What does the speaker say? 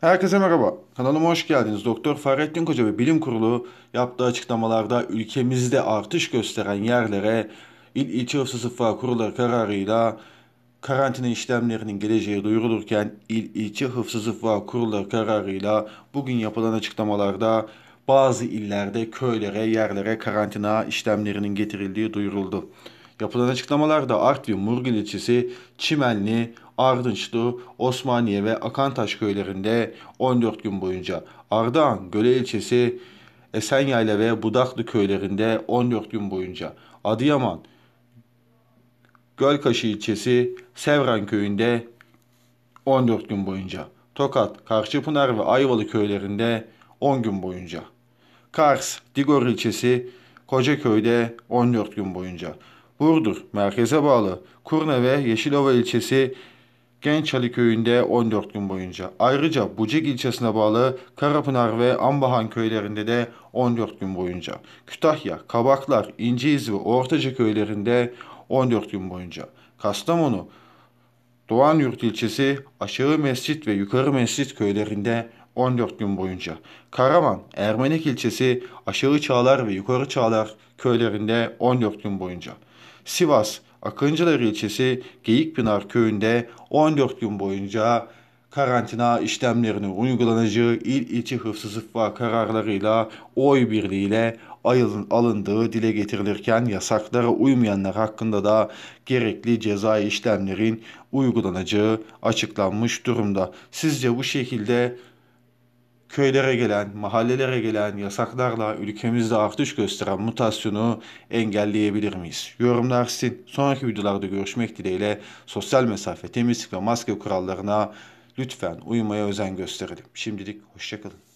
Herkese merhaba. Kanalıma hoş geldiniz. Doktor Fahrettin Koca ve Bilim Kurulu yaptığı açıklamalarda ülkemizde artış gösteren yerlere il ilçe hıfzı sıffa kurulları kararıyla karantina işlemlerinin geleceği duyurulurken il ilçe hıfzı sıffa kurulları kararıyla bugün yapılan açıklamalarda bazı illerde köylere, yerlere karantina işlemlerinin getirildiği duyuruldu. Yapılan açıklamalarda Artvin, Murgil ilçesi, Çimenli, Ardınçlı, Osmaniye ve Akantaş köylerinde 14 gün boyunca, Ardahan, Göle ilçesi, Esenyayla ve Budaklı köylerinde 14 gün boyunca, Adıyaman, Gölkaşı ilçesi, Sevran köyünde 14 gün boyunca, Tokat, Karşıpınar ve Ayvalı köylerinde 10 gün boyunca. Kars, Digor ilçesi, Kocaköy'de 14 gün boyunca. Burdur, merkeze bağlı. Kurna ve Yeşilova ilçesi Gençali köyünde 14 gün boyunca. Ayrıca Bucik ilçesine bağlı Karapınar ve Ambahan köylerinde de 14 gün boyunca. Kütahya, Kabaklar, İnciyiz ve Ortaca köylerinde 14 gün boyunca. Kastamonu, Doğanyurt ilçesi Aşağı Mescit ve Yukarı Mescit köylerinde 14 gün boyunca. Karaman, Ermenek ilçesi Aşağı Çağlar ve Yukarı Çağlar köylerinde 14 gün boyunca. Sivas, Akıncılar ilçesi Geyikpınar köyünde 14 gün boyunca karantina işlemlerinin uygulanacağı il ilçe hıfzı sıfva kararlarıyla oy birliğiyle ayılın alındığı dile getirilirken yasaklara uymayanlar hakkında da gerekli ceza işlemlerin uygulanacağı açıklanmış durumda. Sizce bu şekilde köylere gelen, mahallelere gelen yasaklarla ülkemizde artış gösteren mutasyonu engelleyebilir miyiz? Yorumlar sizin. Sonraki videolarda görüşmek dileğiyle sosyal mesafe, temizlik ve maske kurallarına lütfen uymaya özen gösterelim. Şimdilik hoşçakalın.